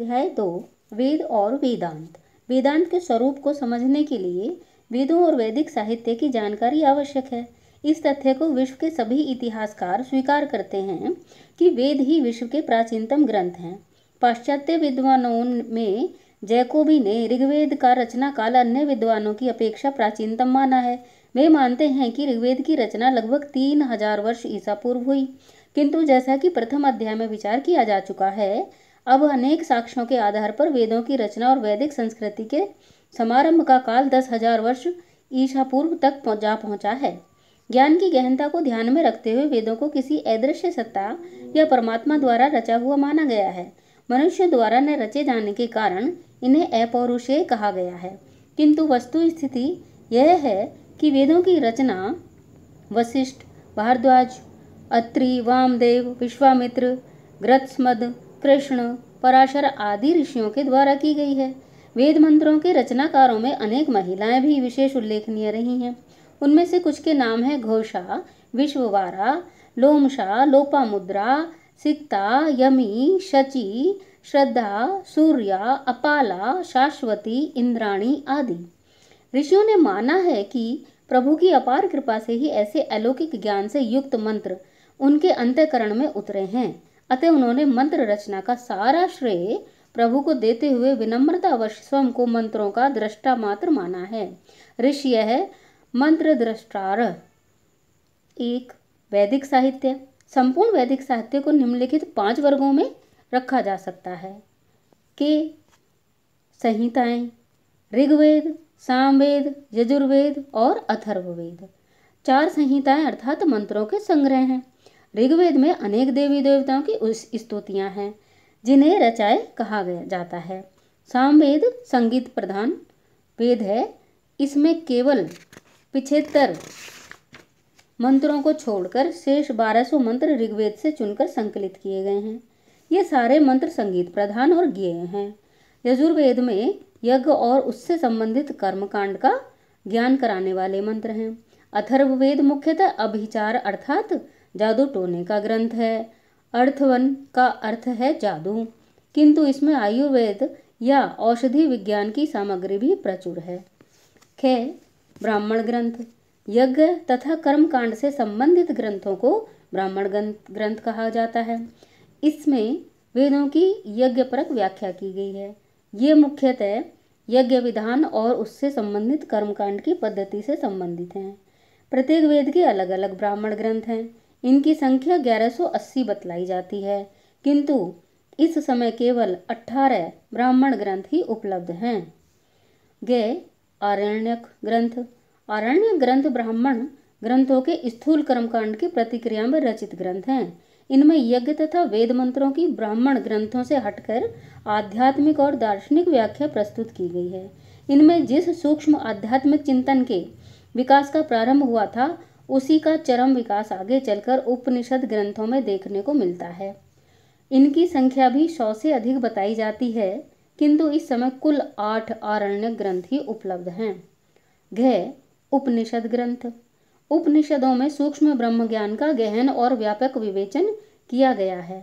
अध्याय दो तो वेद और वेदांत वेदांत के स्वरूप को समझने के लिए वेदों और वैदिक साहित्य की जानकारी आवश्यक है इस तथ्य को विश्व के सभी इतिहासकार स्वीकार करते हैं कि वेद ही विश्व के प्राचीनतम ग्रंथ हैं पाश्चात्य विद्वानों में जैकोबी ने ऋग्वेद का रचना काल अन्य विद्वानों की अपेक्षा प्राचीनतम माना है वे मानते हैं कि ऋग्वेद की रचना लगभग तीन हजार वर्ष ईसा पूर्व हुई किंतु जैसा कि प्रथम अध्याय में विचार किया जा चुका है अब अनेक साक्ष्यों के आधार पर वेदों की रचना और वैदिक संस्कृति के समारंभ का काल दस हजार वर्ष ईसा पूर्व तक जा पहुंचा है ज्ञान की गहनता को ध्यान में रखते हुए वेदों को किसी अदृश्य सत्ता या परमात्मा द्वारा रचा हुआ माना गया है मनुष्य द्वारा न रचे जाने के कारण इन्हें अपौरुषेय कहा गया है किंतु वस्तु स्थिति यह है कि वेदों की रचना वशिष्ठ भारद्वाज अत्रि वामदेव विश्वामित्र ग्रत्समद कृष्ण पराशर आदि ऋषियों के द्वारा की गई है वेद मंत्रों के रचनाकारों में अनेक महिलाएं भी विशेष उल्लेखनीय रही हैं उनमें से कुछ के नाम हैं घोषा विश्ववारा लोमशा लोपामुद्रा सिक्ता यमी शची श्रद्धा सूर्या अपाला शाश्वती इंद्राणी आदि ऋषियों ने माना है कि प्रभु की अपार कृपा से ही ऐसे अलौकिक ज्ञान से युक्त मंत्र उनके अंत्यकरण में उतरे हैं अतः उन्होंने मंत्र रचना का सारा श्रेय प्रभु को देते हुए विनम्रता विनम्रतावश स्वयं को मंत्रों का दृष्टा मात्र माना है ऋषि यह मंत्र दृष्टार एक वैदिक साहित्य संपूर्ण वैदिक साहित्य को निम्नलिखित पांच वर्गों में रखा जा सकता है के संहिताएं ऋग्वेद सामवेद यजुर्वेद और अथर्ववेद चार संहिताएं अर्थात मंत्रों के संग्रह हैं ऋग्वेद में अनेक देवी देवताओं की उस स्तुतियाँ हैं जिन्हें रचाए कहा गया जाता है सामवेद संगीत प्रधान वेद है इसमें केवल पिछहत्तर मंत्रों को छोड़कर शेष 1200 मंत्र ऋग्वेद से चुनकर संकलित किए गए हैं ये सारे मंत्र संगीत प्रधान और गेय हैं यजुर्वेद में यज्ञ और उससे संबंधित कर्मकांड का ज्ञान कराने वाले मंत्र हैं अथर्ववेद मुख्यतः अभिचार अर्थात जादू टोने का ग्रंथ है अर्थवन का अर्थ है जादू किंतु इसमें आयुर्वेद या औषधि विज्ञान की सामग्री भी प्रचुर है खे ब्राह्मण ग्रंथ यज्ञ तथा कर्मकांड से संबंधित ग्रंथों को ब्राह्मण ग्रंथ कहा जाता है इसमें वेदों की यज्ञ परक व्याख्या की गई है ये मुख्यतः यज्ञ विधान और उससे संबंधित कर्मकांड की पद्धति से संबंधित हैं प्रत्येक वेद के अलग अलग ब्राह्मण ग्रंथ हैं इनकी संख्या 1180 बतलाई जाती है किंतु इस समय केवल 18 ब्राह्मण ग्रंथ ही उपलब्ध हैं गे आरण्यक ग्रंथ आरण्य ग्रंथ ब्राह्मण ग्रंथों के स्थूल कर्मकांड की प्रतिक्रिया में रचित ग्रंथ हैं इनमें यज्ञ तथा वेद मंत्रों की ब्राह्मण ग्रंथों से हटकर आध्यात्मिक और दार्शनिक व्याख्या प्रस्तुत की गई है इनमें जिस सूक्ष्म आध्यात्मिक चिंतन के विकास का प्रारंभ हुआ था उसी का चरम विकास आगे चलकर उपनिषद ग्रंथों में देखने को मिलता है इनकी संख्या भी सौ से अधिक बताई जाती है किंतु इस समय कुल आठ आरण्य ग्रंथ ही उपलब्ध हैं घ उपनिषद ग्रंथ उपनिषदों में सूक्ष्म ब्रह्म ज्ञान का गहन और व्यापक विवेचन किया गया है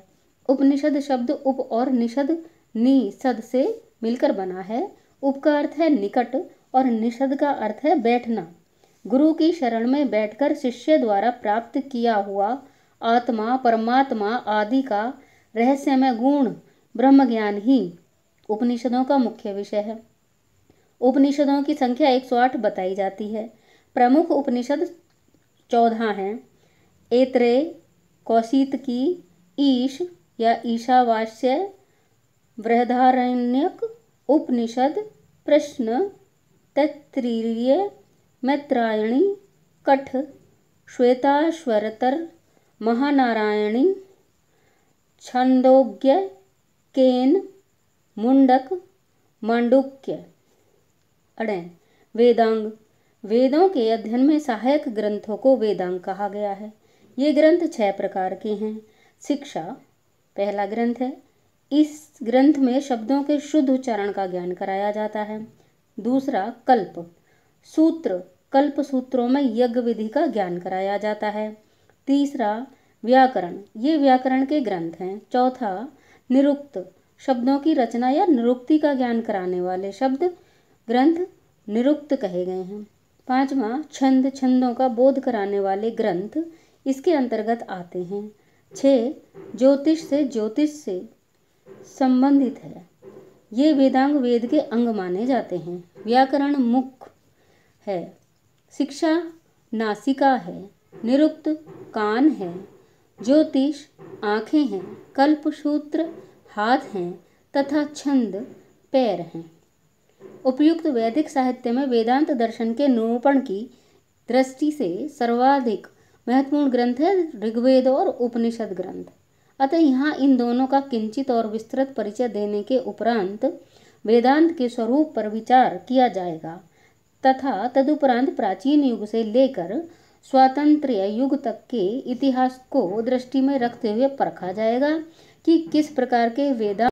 उपनिषद शब्द उप और निषद नि सद से मिलकर बना है उप का अर्थ है निकट और निषद का अर्थ है बैठना गुरु की शरण में बैठकर शिष्य द्वारा प्राप्त किया हुआ आत्मा परमात्मा आदि का रहस्यमय गुण ब्रह्म ज्ञान ही उपनिषदों का मुख्य विषय है उपनिषदों की संख्या 108 बताई जाती है प्रमुख उपनिषद चौदह हैं एत्रे कौशित की ईश या ईशावास्य बृहदारण्यक उपनिषद प्रश्न तत्रीय मैत्रायणी कठ श्वेताश्वरतर महानारायणी छंदोग्य केन मुंडक मांडुक्य अड़ैन वेदांग वेदों के अध्ययन में सहायक ग्रंथों को वेदांग कहा गया है ये ग्रंथ छह प्रकार के हैं शिक्षा पहला ग्रंथ है इस ग्रंथ में शब्दों के शुद्ध उच्चारण का ज्ञान कराया जाता है दूसरा कल्प सूत्र कल्प सूत्रों में यज्ञ विधि का ज्ञान कराया जाता है तीसरा व्याकरण ये व्याकरण के ग्रंथ हैं चौथा निरुक्त शब्दों की रचना या निरुक्ति का ज्ञान कराने वाले शब्द ग्रंथ निरुक्त कहे गए हैं पांचवा छंद छंदों का बोध कराने वाले ग्रंथ इसके अंतर्गत आते हैं छः ज्योतिष से ज्योतिष से संबंधित है ये वेदांग वेद के अंग माने जाते हैं व्याकरण मुख्य है शिक्षा नासिका है निरुक्त कान है ज्योतिष आँखें हैं कल्पसूत्र हाथ हैं तथा छंद पैर हैं उपयुक्त वैदिक साहित्य में वेदांत दर्शन के निरूपण की दृष्टि से सर्वाधिक महत्वपूर्ण ग्रंथ है ऋग्वेद और उपनिषद ग्रंथ अतः यहाँ इन दोनों का किंचित और विस्तृत परिचय देने के उपरांत वेदांत के स्वरूप पर विचार किया जाएगा तथा तदुपरांत प्राचीन युग से लेकर स्वातंत्र युग तक के इतिहास को दृष्टि में रखते हुए परखा जाएगा कि किस प्रकार के वेदा